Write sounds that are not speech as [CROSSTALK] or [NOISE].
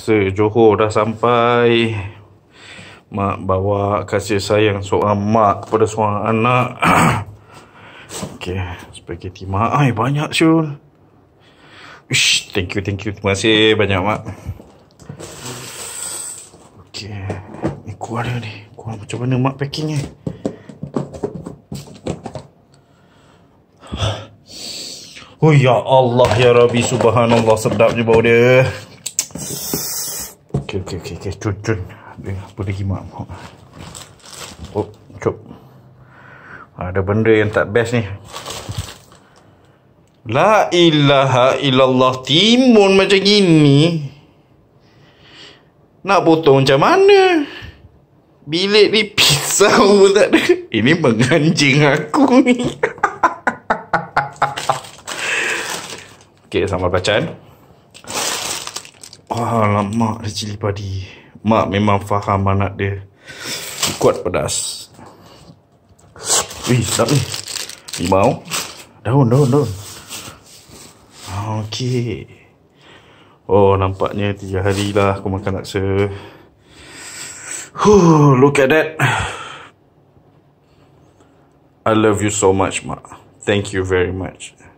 Se Johor dah sampai Mak bawa kasih sayang seorang mak kepada seorang anak Okay, spaghetti mak Ay, banyak Syul Ish, thank you, thank you Terima kasih banyak mak Okay Ni kuah ni Kuah macam mana mak packing ni Oh ya Allah ya Rabbi subhanallah sedapnya bau dia okey okey okey okey cun cun dengar apa dia kimak oh, oh cop ada benda yang tak best ni la ilaha illallah timun macam gini nak potong macam mana bilik ni pisau pun [LAUGHS] tak ada ini menganjing aku ni [LAUGHS] Okay, sama bacaan. Alamak, ada cili padi. Mak memang faham anak dia. Kuat pedas. Wih, sedap ni. Limau. Daun, daun, daun. Okey. Oh, nampaknya tiga hari lah aku makan laksa. Huh, look at that. I love you so much, Mak. Thank you very much.